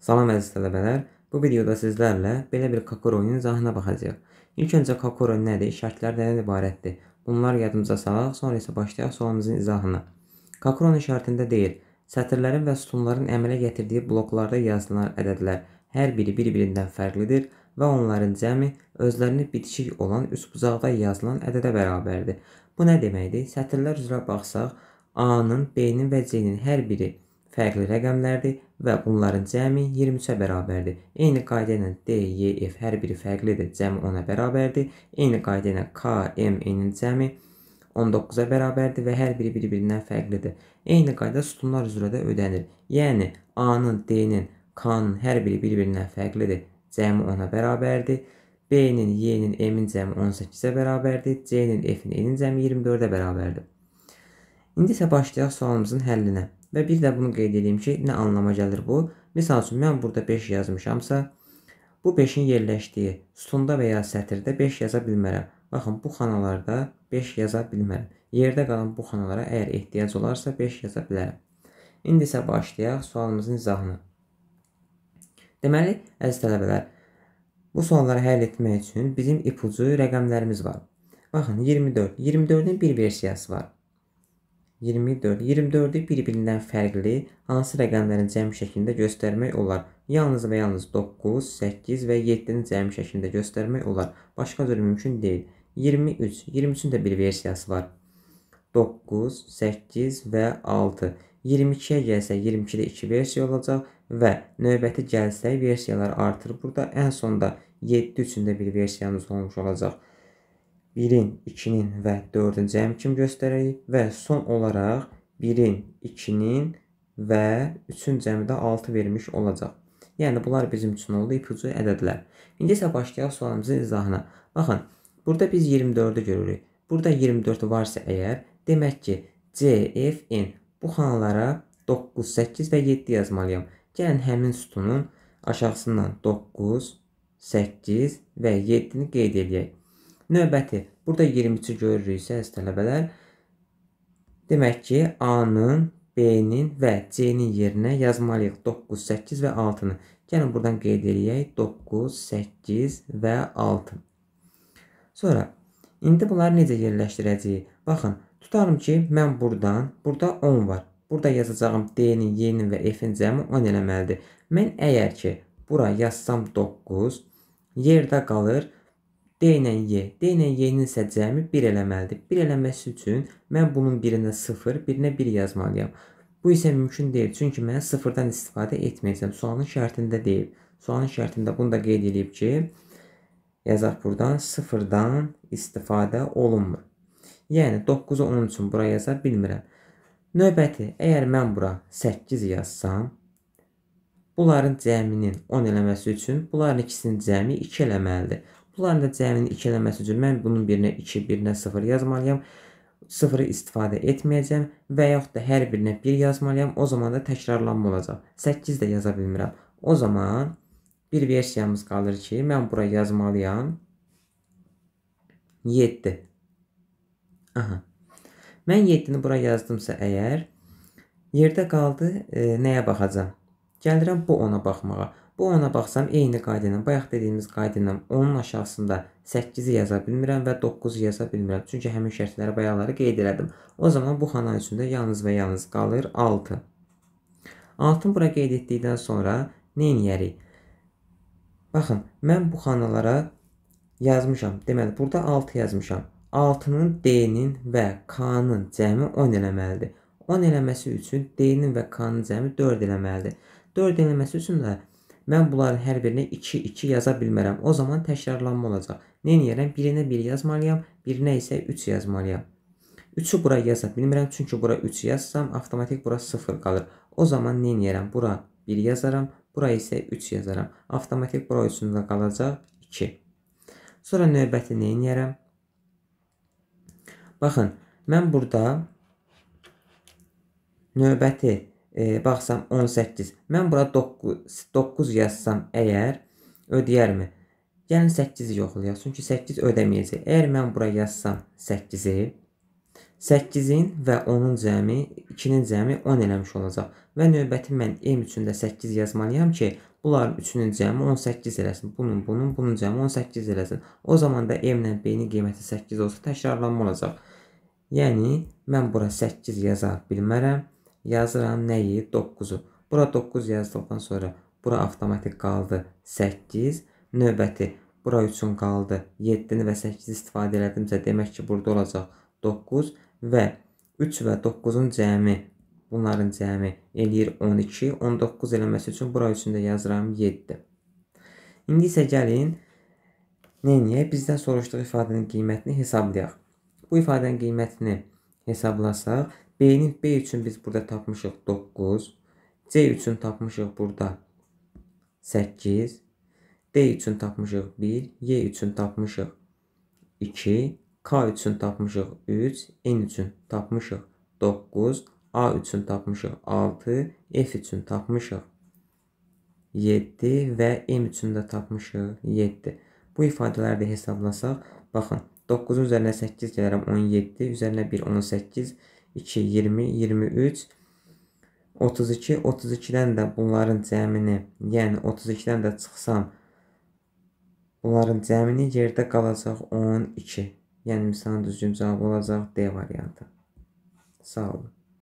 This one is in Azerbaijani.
Salam əziz tələbələr, bu videoda sizlərlə belə bir Kakorunun izahına baxacağıq. İlk öncə Kakorun nədir, şərtlər nədən ibarətdir? Bunlar yadımıza salaq, sonra isə başlayaq sualımızın izahına. Kakorunun şərtində deyil, sətirlərin və sütunların əmələ gətirdiyi bloklarda yazılan ədədlər hər biri bir-birindən fərqlidir və onların cəmi özlərini bitişik olan üst bucaqda yazılan ədədə bərabərdir. Bu nə deməkdir? Sətirlər üzrə baxsaq, A-nın, B-nin və C-nin hər biri fərqli rəqəmlərdir və bunların cəmi 23-ə bərabərdir. Eyni qayda ilə D, Y, F hər biri fərqlidir, cəmi 10-a bərabərdir. Eyni qayda ilə K, M, N-in cəmi 19-a bərabərdir və hər biri bir-birindən fərqlidir. Eyni qayda sütunlar üzrə də ödənir. Yəni A-nın, D-nin, K-nın hər biri bir-birindən fərqlidir, cəmi 10-a bərabərdir. B-nin, Y-nin, M-in cəmi 18-ə bərabərdir. C-nin, F-in, N-in cəmi 24-ə bərabərdir. İndi isə başlayaq sualımızın həllinə. Və bir də bunu qeyd edeyim ki, nə anlama gəlir bu? Misal üçün, mən burada 5 yazmışamsa, bu 5-in yerləşdiyi sütunda və ya sətirdə 5 yaza bilmərəm. Baxın, bu xanalarda 5 yaza bilmərəm. Yerdə qalan bu xanalara əgər ehtiyac olarsa 5 yaza bilərəm. İndi isə başlayaq sualımızın izahını. Deməli, əziz tələbələr, bu sualları həll etmək üçün bizim ipucu rəqəmlərimiz var. Baxın, 24. 24-ün bir versiyası var. 24. 24-ü bir-birindən fərqli hansı rəqəmlərin cəmi şəklində göstərmək olar? Yalnız və yalnız 9, 8 və 7-ni cəmi şəklində göstərmək olar. Başqa cür mümkün deyil. 23. 23-ün də bir versiyası var. 9, 8 və 6. 22-yə gəlsə 22-də 2 versiya olacaq və növbəti gəlsə versiyalar artır. Burada ən sonda 7 üçün də bir versiyamız olmuş olacaq. 1-in, 2-nin və 4-cü əmi kimi göstəririk və son olaraq 1-in, 2-nin və 3-cü əmi də 6 vermiş olacaq. Yəni, bunlar bizim üçün oldu ipucu ədədlər. İndi isə başlayaq sualımızın izahına. Baxın, burada biz 24-ü görürük. Burada 24 varsa əgər, demək ki, C, F, N bu xanalara 9, 8 və 7 yazmalıyam. Gəlin həmin sütunun aşağısından 9, 8 və 7-ni qeyd edək növbəti. Burada 23-ü görürüksə əziz tələbələr, demək ki, A-nın, B-nin və C-nin yerinə yazmalıyıq 9, 8 və 6-nı. Gəlin buradan qeyd eləyək 9, 8 və 6. Sonra indi bunları necə yerləşdirəcəyik? Baxın, tutarım ki, mən burdan, burada 10 var. Burada yazacağım D-nin, Y-nin və F-in cəmi 10 eləməlidir. Mən əgər ki, bura yazsam 9, yerdə qalır 9. D ilə Y. D ilə Y-nin isə cəmi 1 eləməlidir. 1 eləməsi üçün mən bunun birinə 0, birinə 1 yazmalıyam. Bu isə mümkün deyil, çünki mən 0-dan istifadə etməyəcəm. Sualın şərtində deyil. Sualın şərtində bunu da qeyd edib ki, yazaq buradan 0-dan istifadə olunmur. Yəni 9-u 10 üçün bura yaza bilmirəm. Növbəti, əgər mən bura 8 yazsam, bunların cəminin 10 eləməsi üçün bunların ikisinin cəmi 2 eləməlidir. Bunların da cəmini 2 eləməsi üçün mən bunun birinə 2, birinə 0 yazmalıyam. 0-ı istifadə etməyəcəm və yaxud da hər birinə 1 yazmalıyam. O zaman da təkrarlanma olacaq. 8 də yaza bilmirəm. O zaman bir versiyamız qalır ki, mən bura yazmalıyam 7. Aha. Mən 7-ni bura yazdımsa əgər, yerdə qaldı e, nəyə baxacam? Gəlirəm bu 10-a baxmağa. Bu ona baxsam eyni qayda ilə, bayaq dediyimiz qayda ilə onun aşağısında 8-i yaza bilmirəm və 9-u yaza bilmirəm. Çünki həmin şərtləri bayaqları qeyd elədim. O zaman bu xana üçündə yalnız və yalnız qalır 6. 6-ını bura qeyd etdikdən sonra nə edərik? Baxın, mən bu xanalara yazmışam. Deməli, burada 6 yazmışam. 6-nın D-nin və K-nın cəmi 10 eləməlidir. 10 eləməsi üçün D-nin və K-nın cəmi 4 eləməlidir. 4 eləməsi üçün də Mən bunların hər birinə 2-2 yaza bilmərəm. O zaman təkrarlanma olacaq. Neyniyərəm? Birinə 1 bir yazmalıyam, birinə isə 3 yazmalıyam. 3-ü bura yaza bilmirəm, çünki bura 3 yazsam avtomatik bura 0 qalır. O zaman neyniyərəm? Bura 1 yazaram, bura isə 3 yazaram. Avtomatik bura üçündə qalacaq 2. Sonra növbəti neyniyərəm? Baxın, mən burada növbəti e, baxsam 18. Mən bura 9 9 yazsam əgər ödəyərmi? Gəlin 8-i yoxlayaq. Çünki 8 ödəməyəcək. Əgər mən bura yazsam 8-i 8-in və 10-un cəmi, 2-nin cəmi 10 eləmiş olacaq. Və növbəti mən M üçün də 8 yazmalıyam ki, bunların üçünün cəmi 18 eləsin. Bunun, bunun, bunun cəmi 18 eləsin. O zaman da M ilə B-nin qiyməti 8 olsa təkrarlanma olacaq. Yəni mən bura 8 yaza bilmərəm yazıram nəyi? 9-u. Bura 9 yazdıqdan sonra bura avtomatik qaldı 8. Növbəti bura üçün qaldı 7-ni və 8-i istifadə elədimsə demək ki, burada olacaq 9 və 3 və 9-un cəmi bunların cəmi eləyir 12. 19 eləməsi üçün bura üçün də yazıram 7. İndi isə gəlin Nəyə bizdən soruşduğu ifadənin qiymətini hesablayaq. Bu ifadənin qiymətini hesablasaq, B-nin B üçün biz burada tapmışıq 9. C üçün tapmışıq burada 8. D üçün tapmışıq 1. Y üçün tapmışıq 2. K üçün tapmışıq 3. N üçün tapmışıq 9. A üçün tapmışıq 6. F üçün tapmışıq 7 və M üçün də tapmışıq 7. Bu ifadələri də hesablasaq, baxın, 9-un üzərinə 8 gələrəm 17, üzərinə 1 18, 2, 20, 23, 32, 32-dən də bunların cəmini, yəni 32-dən də çıxsam, bunların cəmini yerdə qalacaq 12. Yəni misalın düzgün cavabı olacaq D variantı. Sağ olun.